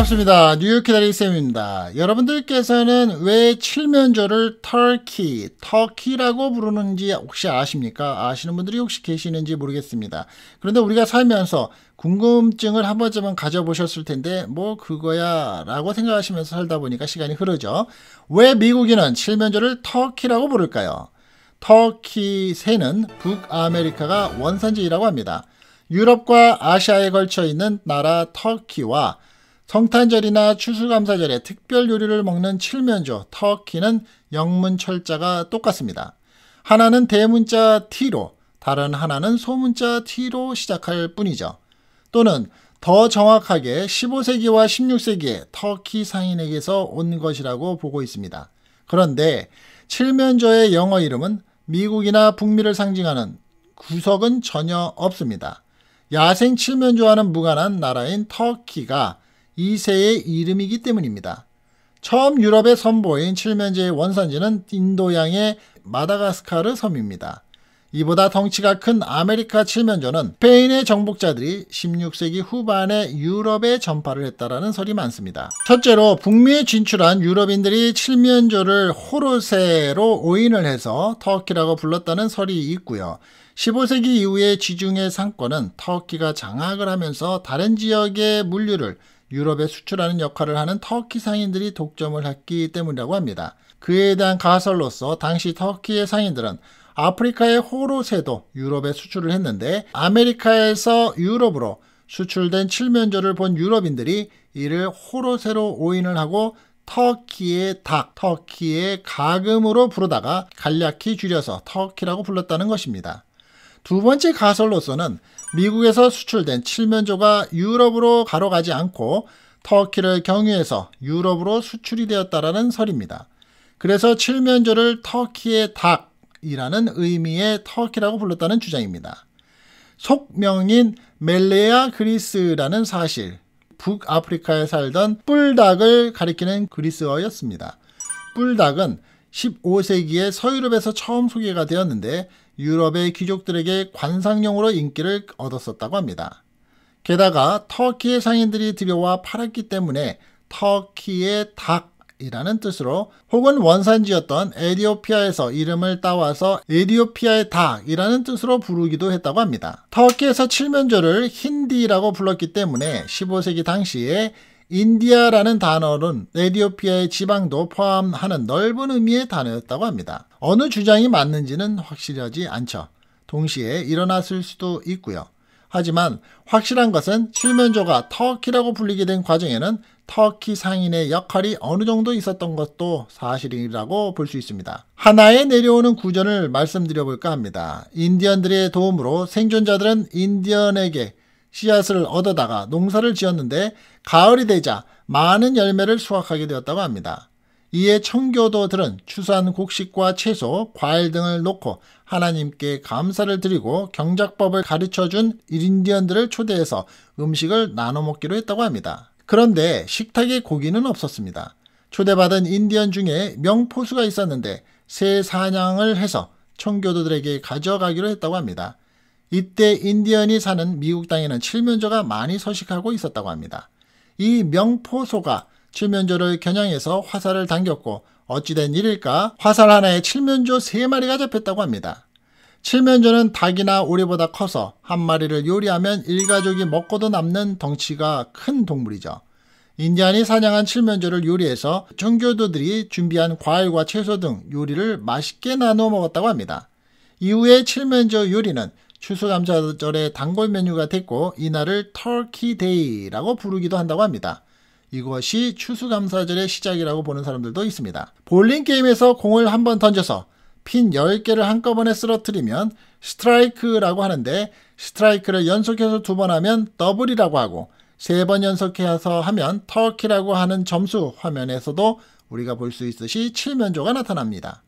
반갑습니다. 뉴욕 기다리 기 쌤입니다. 여러분들께서는 왜 칠면조를 터키, 터키라고 부르는지 혹시 아십니까? 아시는 분들이 혹시 계시는지 모르겠습니다. 그런데 우리가 살면서 궁금증을 한 번쯤은 가져보셨을 텐데 뭐 그거야 라고 생각하시면서 살다 보니까 시간이 흐르죠. 왜 미국인은 칠면조를 터키라고 부를까요? 터키 새는 북아메리카가 원산지라고 합니다. 유럽과 아시아에 걸쳐 있는 나라 터키와 성탄절이나 추수감사절에 특별 요리를 먹는 칠면조, 터키는 영문 철자가 똑같습니다. 하나는 대문자 T로, 다른 하나는 소문자 T로 시작할 뿐이죠. 또는 더 정확하게 15세기와 16세기에 터키 상인에게서 온 것이라고 보고 있습니다. 그런데 칠면조의 영어 이름은 미국이나 북미를 상징하는 구석은 전혀 없습니다. 야생 칠면조와는 무관한 나라인 터키가 이세의 이름이기 때문입니다. 처음 유럽에 선보인 칠면제의 원산지는 인도양의 마다가스카르 섬입니다. 이보다 덩치가 큰 아메리카 칠면조는 스페인의 정복자들이 16세기 후반에 유럽에 전파를 했다라는 설이 많습니다. 첫째로 북미에 진출한 유럽인들이 칠면조를 호르세로 오인을 해서 터키라고 불렀다는 설이 있고요. 15세기 이후에 지중해 상권은 터키가 장악을 하면서 다른 지역의 물류를 유럽에 수출하는 역할을 하는 터키 상인들이 독점을 했기 때문이라고 합니다. 그에 대한 가설로서 당시 터키의 상인들은 아프리카의 호로세도 유럽에 수출을 했는데 아메리카에서 유럽으로 수출된 칠면조를 본 유럽인들이 이를 호로세로 오인을 하고 터키의 닭, 터키의 가금으로 부르다가 간략히 줄여서 터키라고 불렀다는 것입니다. 두 번째 가설로서는 미국에서 수출된 칠면조가 유럽으로 가로가지 않고 터키를 경유해서 유럽으로 수출이 되었다라는 설입니다. 그래서 칠면조를 터키의 닭이라는 의미의 터키라고 불렀다는 주장입니다. 속명인 멜레아 그리스라는 사실, 북아프리카에 살던 뿔닭을 가리키는 그리스어였습니다. 뿔닭은 15세기에 서유럽에서 처음 소개가 되었는데 유럽의 귀족들에게 관상용으로 인기를 얻었었다고 합니다. 게다가 터키의 상인들이 들여와 팔았기 때문에 터키의 닭이라는 뜻으로 혹은 원산지였던 에디오피아에서 이름을 따와서 에디오피아의 닭이라는 뜻으로 부르기도 했다고 합니다. 터키에서 칠면조를 힌디라고 불렀기 때문에 15세기 당시에 인디아라는 단어는 에디오피아의 지방도 포함하는 넓은 의미의 단어였다고 합니다. 어느 주장이 맞는지는 확실하지 않죠. 동시에 일어났을 수도 있고요. 하지만 확실한 것은 실면조가 터키라고 불리게 된 과정에는 터키 상인의 역할이 어느 정도 있었던 것도 사실이라고 볼 수 있습니다. 하나의 내려오는 구전을 말씀드려볼까 합니다. 인디언들의 도움으로 생존자들은 인디언에게 씨앗을 얻어다가 농사를 지었는데 가을이 되자 많은 열매를 수확하게 되었다고 합니다. 이에 청교도들은 추수한 곡식과 채소, 과일 등을 놓고 하나님께 감사를 드리고 경작법을 가르쳐 준 인디언들을 초대해서 음식을 나눠 먹기로 했다고 합니다. 그런데 식탁에 고기는 없었습니다. 초대받은 인디언 중에 명포수가 있었는데 새 사냥을 해서 청교도들에게 가져가기로 했다고 합니다. 이때 인디언이 사는 미국 땅에는 칠면조가 많이 서식하고 있었다고 합니다. 이 명포소가 칠면조를 겨냥해서 화살을 당겼고 어찌된 일일까 화살 하나에 칠면조 3마리가 잡혔다고 합니다. 칠면조는 닭이나 오리보다 커서 한 마리를 요리하면 일가족이 먹고도 남는 덩치가 큰 동물이죠. 인디안이 사냥한 칠면조를 요리해서 청교도들이 준비한 과일과 채소 등 요리를 맛있게 나누어 먹었다고 합니다. 이후에 칠면조 요리는 추수감사절의 단골 메뉴가 됐고 이날을 터키 데이라고 부르기도 한다고 합니다. 이것이 추수감사절의 시작이라고 보는 사람들도 있습니다. 볼링 게임에서 공을 한번 던져서 핀 10개를 한꺼번에 쓰러뜨리면 스트라이크라고 하는데 스트라이크를 연속해서 두 번 하면 더블이라고 하고 세 번 연속해서 하면 터키라고 하는 점수 화면에서도 우리가 볼 수 있듯이 칠면조가 나타납니다.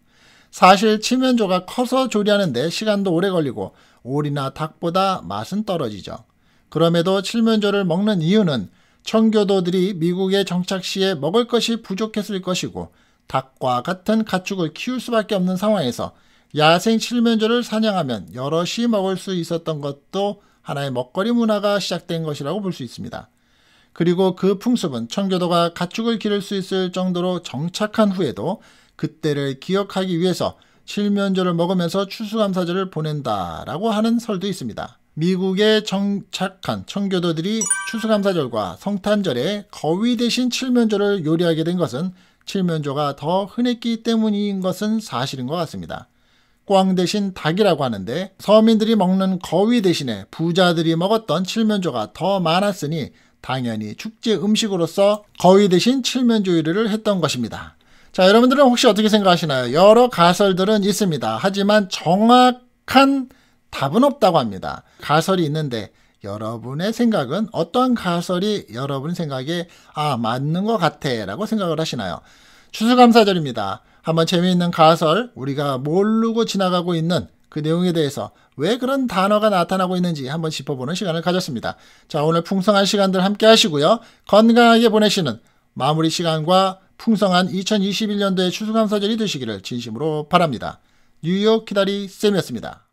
사실 칠면조가 커서 조리하는데 시간도 오래 걸리고 오리나 닭보다 맛은 떨어지죠. 그럼에도 칠면조를 먹는 이유는 청교도들이 미국에 정착 시에 먹을 것이 부족했을 것이고 닭과 같은 가축을 키울 수밖에 없는 상황에서 야생 칠면조를 사냥하면 여럿이 먹을 수 있었던 것도 하나의 먹거리 문화가 시작된 것이라고 볼 수 있습니다. 그리고 그 풍습은 청교도가 가축을 기를 수 있을 정도로 정착한 후에도 그때를 기억하기 위해서 칠면조를 먹으면서 추수감사절을 보낸다라고 하는 설도 있습니다. 미국에 정착한 청교도들이 추수감사절과 성탄절에 거위 대신 칠면조를 요리하게 된 것은 칠면조가 더 흔했기 때문인 것은 사실인 것 같습니다. 꽝 대신 닭이라고 하는데 서민들이 먹는 거위 대신에 부자들이 먹었던 칠면조가 더 많았으니 당연히 축제 음식으로서 거위 대신 칠면조 요리를 했던 것입니다. 자 여러분들은 혹시 어떻게 생각하시나요? 여러 가설들은 있습니다. 하지만 정확한 답은 없다고 합니다. 가설이 있는데 여러분의 생각은 어떠한 가설이 여러분 생각에 아 맞는 것 같아 라고 생각을 하시나요? 추수감사절입니다. 한번 재미있는 가설 우리가 모르고 지나가고 있는 그 내용에 대해서 왜 그런 단어가 나타나고 있는지 한번 짚어보는 시간을 가졌습니다. 자 오늘 풍성한 시간들 함께 하시고요. 건강하게 보내시는 마무리 시간과 풍성한 2021년도의 추수감사절이 되시기를 진심으로 바랍니다. 뉴욕 기다리 쌤이었습니다.